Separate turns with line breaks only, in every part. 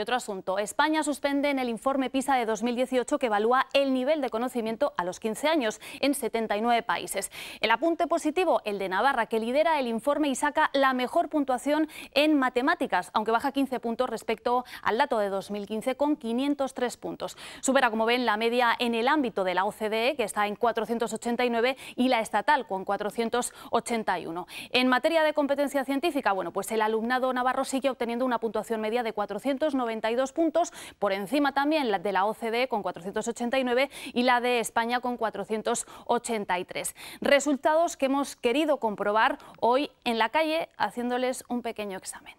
otro asunto, España suspende en el informe PISA de 2018 que evalúa el nivel de conocimiento a los 15 años en 79 países. El apunte positivo, el de Navarra, que lidera el informe y saca la mejor puntuación en matemáticas, aunque baja 15 puntos respecto al dato de 2015 con 503 puntos. Supera, como ven, la media en el ámbito de la OCDE, que está en 489, y la estatal con 481. En materia de competencia científica, bueno, pues el alumnado navarro sigue obteniendo una puntuación media de 490 492 puntos, por encima también la de la OCDE con 489 y la de España con 483. Resultados que hemos querido comprobar hoy en la calle haciéndoles un pequeño examen.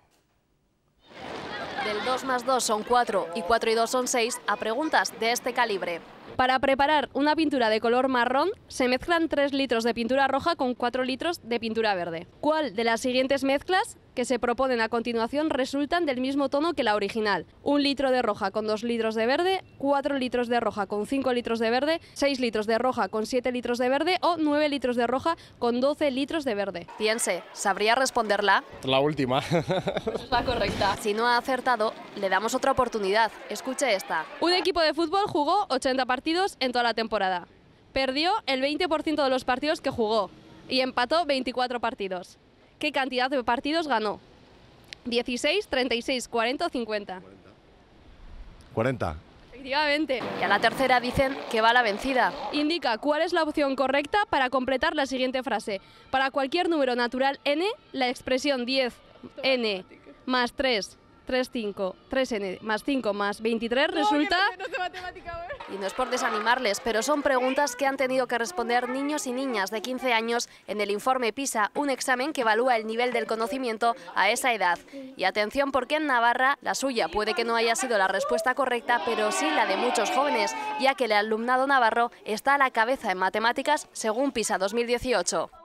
Del 2 más 2 son 4 y 4 y 2 son 6 a preguntas de este calibre. Para preparar una pintura de color marrón se mezclan 3 litros de pintura roja con 4 litros de pintura verde. ¿Cuál de las siguientes mezclas que se proponen a continuación resultan del mismo tono que la original? 1 litro de roja con 2 litros de verde, 4 litros de roja con 5 litros de verde, 6 litros de roja con 7 litros de verde o 9 litros de roja con 12 litros de verde. Piense, ¿sabría responderla?
La última. es
la correcta. Si no ha acertado, le damos otra oportunidad. Escuche esta. Un equipo de fútbol jugó 80 partidos en toda la temporada. Perdió el 20% de los partidos que jugó y empató 24 partidos. ¿Qué cantidad de partidos ganó? 16, 36, 40 o 50. 40. Efectivamente. Y a la tercera dicen que va la vencida. Indica cuál es la opción correcta para completar la siguiente frase. Para cualquier número natural n, la expresión 10n más 3 3, n más 5 más 23 resulta... Y no es por desanimarles, pero son preguntas que han tenido que responder niños y niñas de 15 años en el informe PISA, un examen que evalúa el nivel del conocimiento a esa edad. Y atención porque en Navarra la suya puede que no haya sido la respuesta correcta, pero sí la de muchos jóvenes, ya que el alumnado navarro está a la cabeza en matemáticas según PISA 2018.